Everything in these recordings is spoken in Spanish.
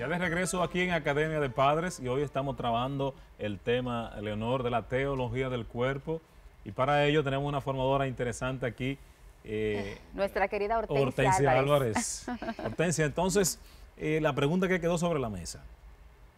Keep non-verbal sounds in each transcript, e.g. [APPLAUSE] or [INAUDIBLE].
Ya de regreso aquí en Academia de Padres y hoy estamos trabajando el tema, Leonor, de la teología del cuerpo. Y para ello tenemos una formadora interesante aquí. Eh, [LAUGHS] Nuestra querida Hortensia, Álvarez. [LAUGHS] Hortensia, entonces, eh, la pregunta que quedó sobre la mesa.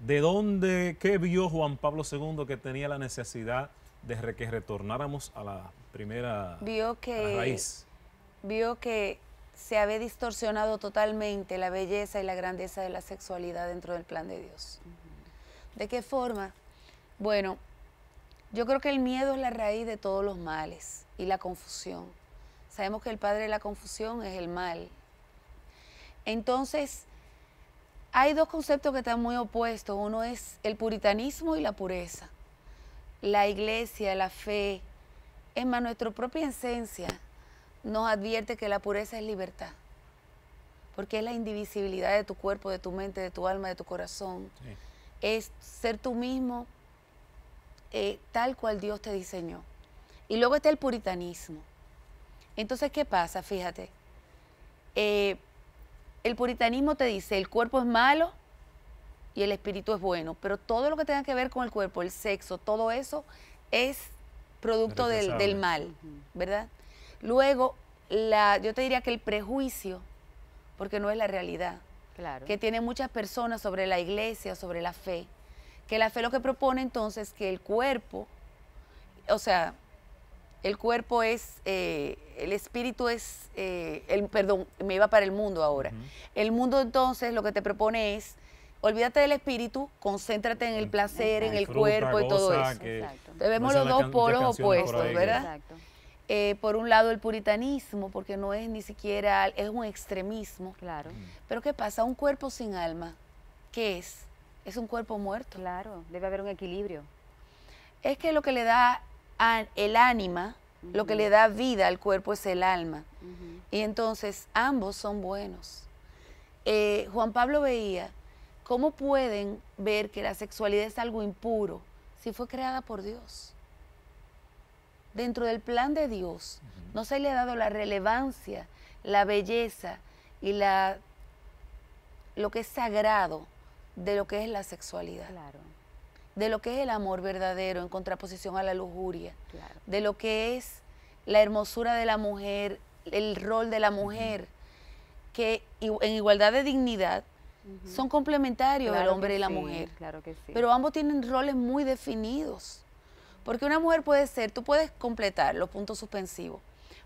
¿De dónde, qué vio Juan Pablo II que tenía la necesidad de que retornáramos a la primera vio que, raíz? Vio que se había distorsionado totalmente la belleza y la grandeza de la sexualidad dentro del plan de Dios. ¿De qué forma? Bueno, yo creo que el miedo es la raíz de todos los males y la confusión. Sabemos que el padre de la confusión es el mal. Entonces, hay dos conceptos que están muy opuestos. Uno es el puritanismo y la pureza. La iglesia, la fe, es más, nuestra propia esencia nos advierte que la pureza es libertad, porque es la indivisibilidad de tu cuerpo, de tu mente, de tu alma, de tu corazón. Es ser tú mismo eh, tal cual Dios te diseñó. Y luego está el puritanismo. Entonces, ¿qué pasa? Fíjate. Eh, el puritanismo te dice, el cuerpo es malo y el espíritu es bueno, pero todo lo que tenga que ver con el cuerpo, el sexo, todo eso es producto del, del mal, ¿verdad? Luego, la, yo te diría que el prejuicio, porque no es la realidad, claro. que tienen muchas personas sobre la iglesia, sobre la fe, que la fe lo que propone entonces que el cuerpo, o sea, el cuerpo es, eh, el espíritu es, eh, el, perdón, me iba para el mundo ahora. El mundo entonces lo que te propone es, olvídate del espíritu, concéntrate en el placer, en el cuerpo y todo eso. Debemos los dos polos opuestos, ¿verdad? Exacto. Eh, por un lado el puritanismo, porque no es ni siquiera, es un extremismo. Claro. Mm. Pero ¿qué pasa? Un cuerpo sin alma, ¿qué es? Es un cuerpo muerto. Claro, debe haber un equilibrio. Es que lo que le da el ánima, lo que le da vida al cuerpo es el alma. Y entonces ambos son buenos. Eh, Juan Pablo veía cómo pueden ver que la sexualidad es algo impuro si fue creada por Dios dentro del plan de Dios no se le ha dado la relevancia, la belleza y la lo que es sagrado de lo que es la sexualidad. De lo que es el amor verdadero en contraposición a la lujuria. De lo que es la hermosura de la mujer, el rol de la mujer, que en igualdad de dignidad son complementarios el hombre y la mujer. Pero ambos tienen roles muy definidos. Porque una mujer puede ser, tú puedes completar los puntos suspensivos.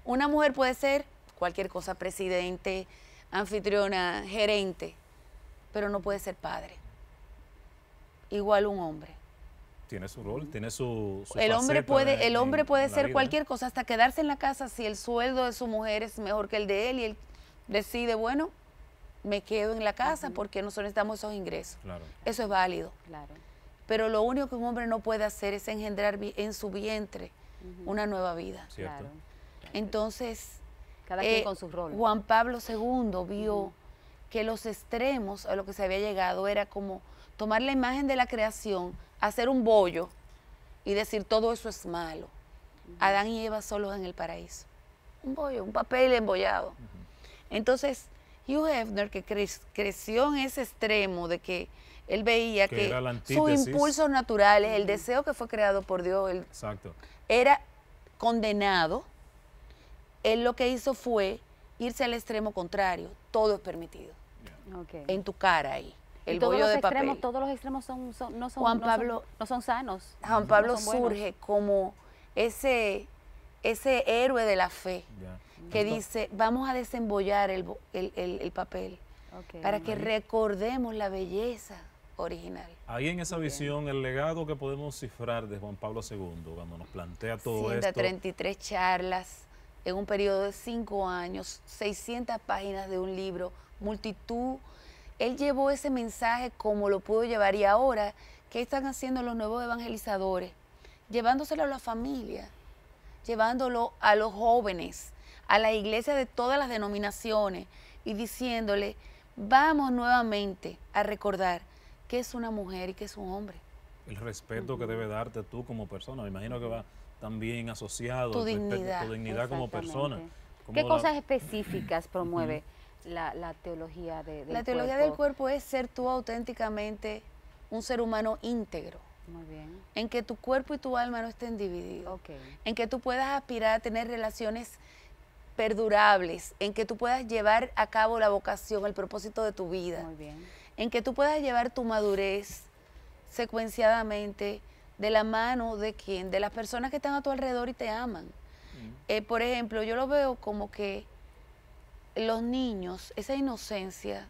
Una mujer puede ser cualquier cosa, presidente, anfitriona, gerente, pero no puede ser padre. Igual un hombre. Tiene su rol, tiene su... su el hombre puede, el hombre puede ser cualquier cosa, hasta quedarse en la casa si el sueldo de su mujer es mejor que el de él y él decide, bueno, me quedo en la casa porque nosotros necesitamos esos ingresos. Claro. Eso es válido. Claro. Pero lo único que un hombre no puede hacer es engendrar en su vientre una nueva vida. Entonces, Cada quien eh, con su rol. Juan Pablo II vio que los extremos a lo que se había llegado era como tomar la imagen de la creación, hacer un bollo y decir todo eso es malo. Adán y Eva solos en el paraíso. Un bollo, un papel embollado. Entonces, Hugh Hefner, que creció en ese extremo de que él veía que, sus impulsos naturales, el deseo que fue creado por Dios, él era condenado, él lo que hizo fue irse al extremo contrario. Todo es permitido. En tu cara ahí. El bollo de papel. Todos los extremos son, no, son, Juan Pablo, no son, sanos. Juan Pablo surge como ese, ese héroe de la fe que dice, vamos a desembollar el, el, el, papel para que recordemos la belleza original. Ahí en esa visión, el legado que podemos cifrar de Juan Pablo II, cuando nos plantea todo 133 charlas en un periodo de cinco años, 600 páginas de un libro, multitud. Él llevó ese mensaje como lo pudo llevar y ahora, ¿qué están haciendo los nuevos evangelizadores? Llevándoselo a la familia, llevándolo a los jóvenes, a la iglesia de todas las denominaciones y diciéndole, vamos nuevamente a recordar que es una mujer y que es un hombre. El respeto que debe darte tú como persona, me imagino que va también asociado tu dignidad, tu dignidad como persona. ¿Qué cosas específicas promueve la, teología de, cuerpo? La teología del cuerpo es ser tú auténticamente un ser humano íntegro. Muy bien. En que tu cuerpo y tu alma no estén divididos. En que tú puedas aspirar a tener relaciones perdurables, en que tú puedas llevar a cabo la vocación, el propósito de tu vida, en que tú puedas llevar tu madurez secuenciadamente de la mano de quien, de las personas que están a tu alrededor y te aman. Mm. Eh, por ejemplo, yo lo veo como que los niños, esa inocencia,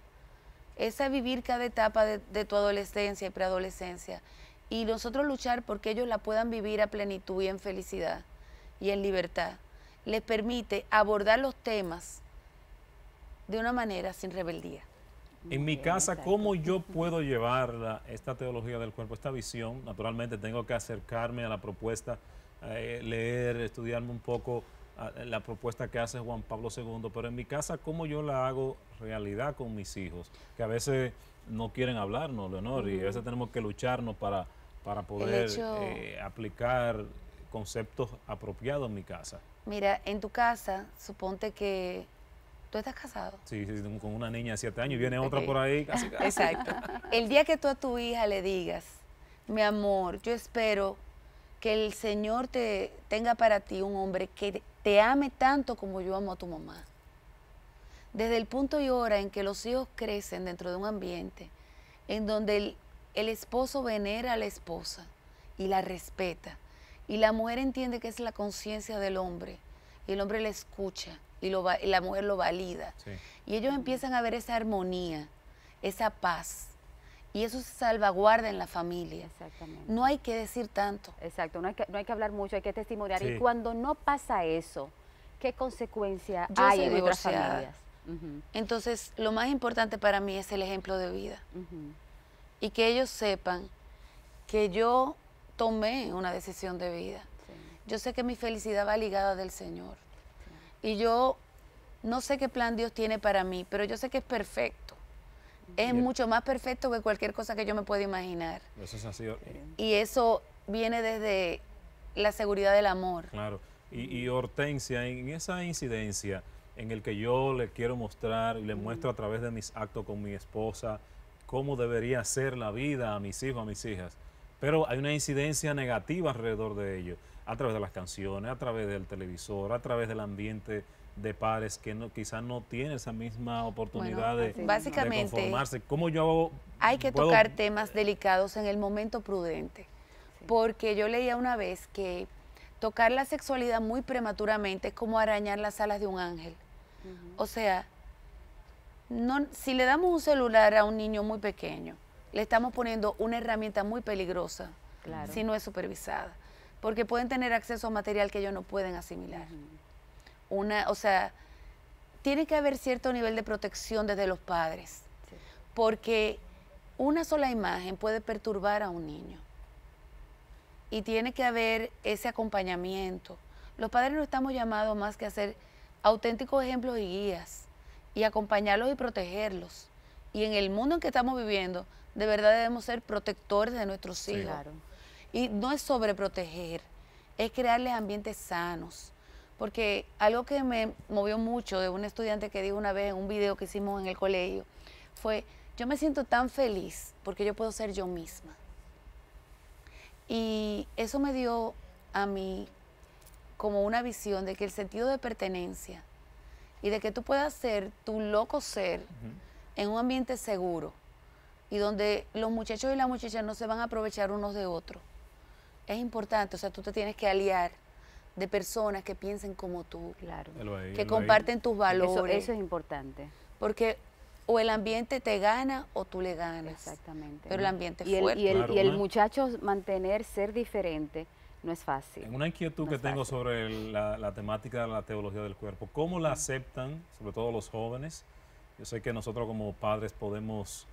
esa vivir cada etapa de, de tu adolescencia y preadolescencia, y nosotros luchar porque ellos la puedan vivir a plenitud y en felicidad y en libertad les permite abordar los temas de una manera sin rebeldía. En mi casa, ¿cómo yo puedo llevar esta teología del cuerpo, esta visión? Naturalmente tengo que acercarme a la propuesta, eh, leer, estudiarme un poco eh, la propuesta que hace Juan Pablo II, pero en mi casa, ¿cómo yo la hago realidad con mis hijos? Que a veces no quieren hablarnos, Leonor, y a veces tenemos que lucharnos para, para poder eh, aplicar conceptos apropiados en mi casa. Mira, en tu casa, suponte que tú estás casado. Sí, sí con una niña de 7 años y viene otra por ahí. [LAUGHS] Exacto. El día que tú a tu hija le digas, mi amor, yo espero que el Señor te tenga para ti un hombre que te ame tanto como yo amo a tu mamá. Desde el punto y hora en que los hijos crecen dentro de un ambiente en donde el, el esposo venera a la esposa y la respeta, y la mujer entiende que es la conciencia del hombre. Y el hombre le escucha y, la mujer lo valida. Y ellos empiezan a ver esa armonía, esa paz. Y eso se salvaguarda en la familia. Exactamente. No hay que decir tanto. Exacto, no hay que, no hay que hablar mucho, hay que testimoniar. Y cuando no pasa eso, ¿qué consecuencia hay en otras familias? Entonces, lo más importante para mí es el ejemplo de vida. Y que ellos sepan que yo tomé una decisión de vida. Yo sé que mi felicidad va ligada del Señor. Y yo no sé qué plan Dios tiene para mí, pero yo sé que es perfecto. Es mucho más perfecto que cualquier cosa que yo me pueda imaginar. Y eso viene desde la seguridad del amor. Claro. Y, Hortensia, en esa incidencia en el que yo le quiero mostrar y le mm. muestro a través de mis actos con mi esposa cómo debería ser la vida a mis hijos, a mis hijas, pero hay una incidencia negativa alrededor de ello, a través de las canciones, a través del televisor, a través del ambiente de pares que no, quizás no tiene esa misma oportunidad de, básicamente, conformarse. ¿Cómo yo hay que tocar temas delicados en el momento prudente, porque yo leía una vez que tocar la sexualidad muy prematuramente es como arañar las alas de un ángel. O sea, no, si le damos un celular a un niño muy pequeño, le estamos poniendo una herramienta muy peligrosa si no es supervisada, porque pueden tener acceso a material que ellos no pueden asimilar. Una, o sea, tiene que haber cierto nivel de protección desde los padres, porque una sola imagen puede perturbar a un niño y tiene que haber ese acompañamiento. Los padres no estamos llamados más que a ser auténticos ejemplos y guías y acompañarlos y protegerlos. Y en el mundo en que estamos viviendo, de verdad debemos ser protectores de nuestros hijos. Y no es sobreproteger, es crearles ambientes sanos. Porque algo que me movió mucho de un estudiante que dijo una vez en un video que hicimos en el colegio fue, yo me siento tan feliz porque yo puedo ser yo misma. Y eso me dio a mí como una visión de que el sentido de pertenencia y de que tú puedas ser tu loco ser en un ambiente seguro y donde los muchachos y las muchachas no se van a aprovechar unos de otros. Es importante, o sea, tú te tienes que aliar de personas que piensen como tú, claro. que comparten tus valores. Eso, es importante. Porque o el ambiente te gana o tú le ganas. Exactamente. Pero el ambiente es fuerte. y, el, y el muchacho mantener ser diferente no es fácil. Una inquietud que tengo sobre la, la, temática de la teología del cuerpo. ¿Cómo la aceptan, sobre todo los jóvenes? Yo sé que nosotros como padres podemos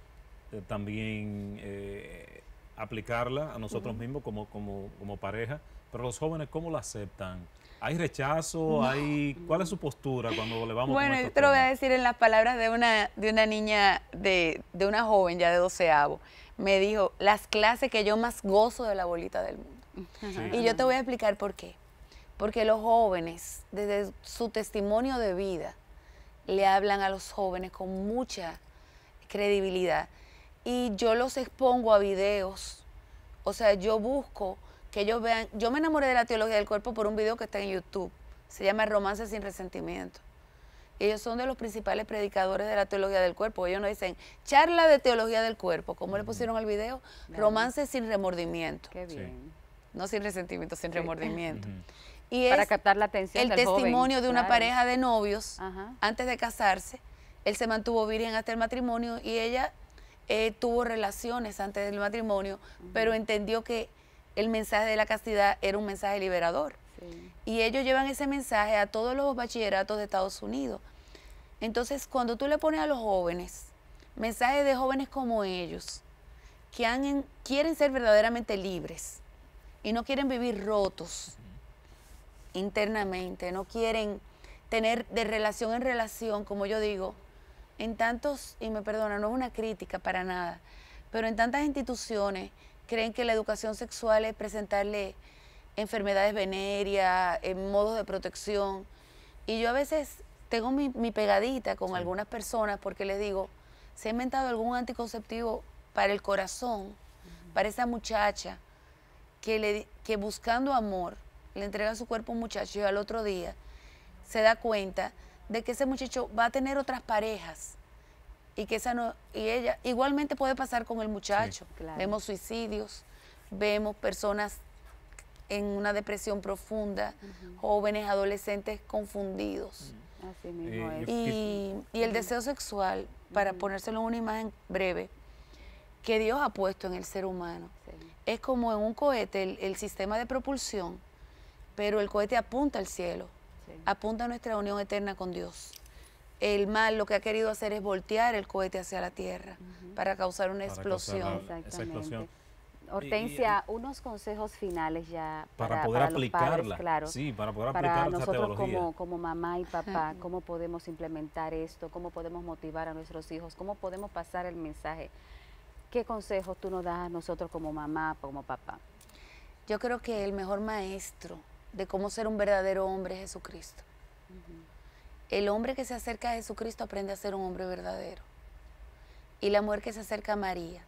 eh, también eh, aplicarla a nosotros mismos como, como, como pareja, pero los jóvenes, ¿cómo la aceptan? ¿Hay rechazo? ¿Hay... ¿Cuál es su postura cuando le vamos Bueno, yo te lo voy a decir en las palabras de una, de una niña, de, una joven ya de doceavo. Me dijo, las clases que yo más gozo de la bolita del mundo. Y yo te voy a explicar por qué. Porque los jóvenes, desde su testimonio de vida, le hablan a los jóvenes con mucha credibilidad y yo los expongo a videos. O sea, yo busco que ellos vean. Yo me enamoré de la teología del cuerpo por un video que está en YouTube. Se llama Romance sin resentimiento. Ellos son de los principales predicadores de la teología del cuerpo. Ellos nos dicen, charla de teología del cuerpo. ¿Cómo le mm. pusieron al video? Romance sin remordimiento. Qué bien. No sin resentimiento, sin remordimiento. Y Para es captar la atención. El testimonio de una pareja de novios antes de casarse. Él se mantuvo virgen hasta el matrimonio y ella eh, tuvo relaciones antes del matrimonio, pero entendió que el mensaje de la castidad era un mensaje liberador. Y ellos llevan ese mensaje a todos los bachilleratos de Estados Unidos. Entonces, cuando tú le pones a los jóvenes, mensajes de jóvenes como ellos, que quieren ser verdaderamente libres y no quieren vivir rotos internamente, no quieren tener de relación en relación, como yo digo, en tantos, y me perdona, no es una crítica para nada, pero en tantas instituciones creen que la educación sexual es presentarle enfermedades venéreas, eh, modos de protección. Y yo a veces tengo mi, pegadita con algunas personas porque les digo, se ha inventado algún anticonceptivo para el corazón, para esa muchacha que, buscando amor le entrega su cuerpo a un muchacho y al otro día se da cuenta de que ese muchacho va a tener otras parejas y que esa no, y ella igualmente puede pasar con el muchacho. Vemos suicidios, vemos personas en una depresión profunda, jóvenes, adolescentes confundidos. Eh, y, el deseo sexual, para ponérselo en una imagen breve, que Dios ha puesto en el ser humano. Es como en un cohete, el, sistema de propulsión, pero el cohete apunta al cielo apunta a nuestra unión eterna con Dios. El mal lo que ha querido hacer es voltear el cohete hacia la tierra para causar una explosión. Exactamente. Hortensia, unos consejos finales ya para, poder aplicarla. sí, para poder nosotros como, como mamá y papá, cómo podemos implementar esto, cómo podemos motivar a nuestros hijos, cómo podemos pasar el mensaje. ¿Qué consejos tú nos das a nosotros como mamá, como papá? Yo creo que el mejor maestro de cómo ser un verdadero hombre Jesucristo. El hombre que se acerca a Jesucristo aprende a ser un hombre verdadero. Y la mujer que se acerca a María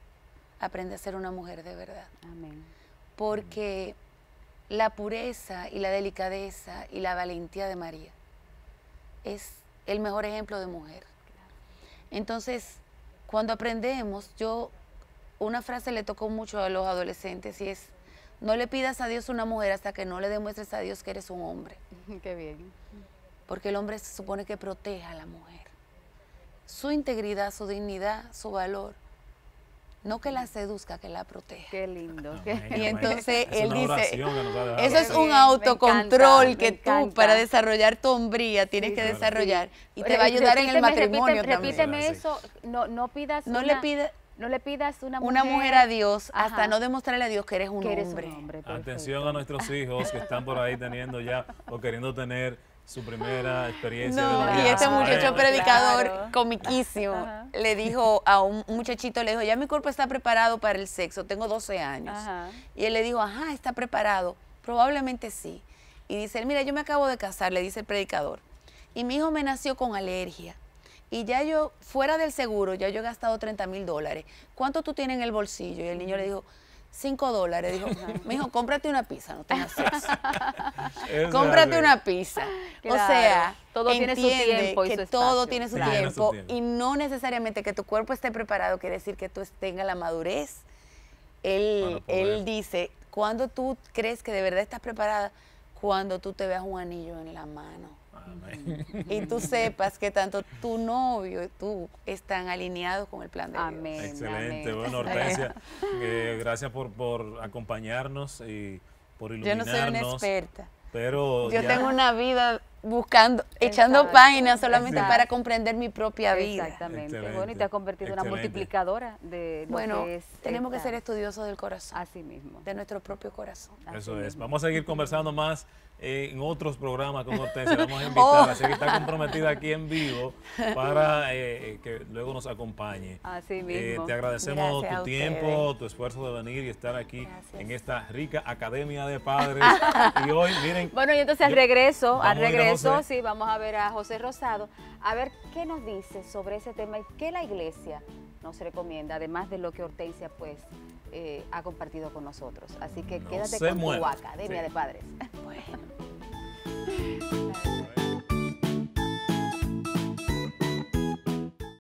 aprende a ser una mujer de verdad. Amén. Porque la pureza y la delicadeza y la valentía de María es el mejor ejemplo de mujer. Entonces, cuando aprendemos, yo, una frase le tocó mucho a los adolescentes y es, no le pidas a Dios una mujer hasta que no le demuestres a Dios que eres un hombre. [LAUGHS] Qué bien. Porque el hombre se supone que proteja a la mujer. Su integridad, su dignidad, su valor. No que la seduzca, que la proteja. Qué lindo. Y entonces él dice, eso es un autocontrol que tú para desarrollar tu hombría tienes que desarrollar y te va a ayudar en el matrimonio repíteme, también. Repíteme eso, no, no pidas No le pidas no le pidas una mujer. a Dios hasta no demostrarle a Dios que eres un hombre. Atención a nuestros hijos que están por ahí teniendo ya o queriendo tener su primera experiencia. No, y este muchacho predicador comiquísimo le dijo a un muchachito, le dijo, ya mi cuerpo está preparado para el sexo, tengo 12 años. Y él le dijo, ajá, está preparado, probablemente sí. Y dice mira, yo me acabo de casar, le dice el predicador, y mi hijo me nació con alergia y ya yo, fuera del seguro, ya yo he gastado 30 mil dólares. ¿Cuánto tú tienes en el bolsillo? Y el niño le dijo, 5 dólares. Dijo, me dijo, cómprate una pizza, no tengas [LAUGHS] cómprate una pizza. o sea, todo tiene su tiempo. que todo tiene su, tiempo, Y no necesariamente que tu cuerpo esté preparado quiere decir que tú tengas la madurez. Él, él dice, cuando tú crees que de verdad estás preparada, cuando tú te veas un anillo en la mano [LAUGHS] y tú sepas que tanto tu novio y tú están alineados con el plan de amén, Dios. Excelente, bueno, Hortensia, eh, gracias por, acompañarnos y por iluminarnos. Yo no soy una experta. Pero Yo tengo una vida buscando, echando páginas solamente para comprender mi propia vida. Exactamente. Bueno, y te has convertido en una multiplicadora de lo bueno, Tenemos que ser estudiosos del corazón. Así mismo. De nuestro propio corazón. Eso es. Vamos a seguir conversando más en otros programas con Hortensia. [LAUGHS] Vamos a invitar, oh. así que está comprometida aquí en vivo para eh, que luego nos acompañe. Así eh, mismo. te agradecemos tu tiempo, tu esfuerzo de venir y estar aquí en esta rica Academia de Padres. [LAUGHS] y hoy, miren. Bueno, y entonces al regreso, al regreso, sí, vamos a ver a José Rosado, a ver qué nos dice sobre ese tema y qué la iglesia nos recomienda, además de lo que Hortensia pues eh, ha compartido con nosotros. Así que quédate con academia de padres. Bueno. [LAUGHS]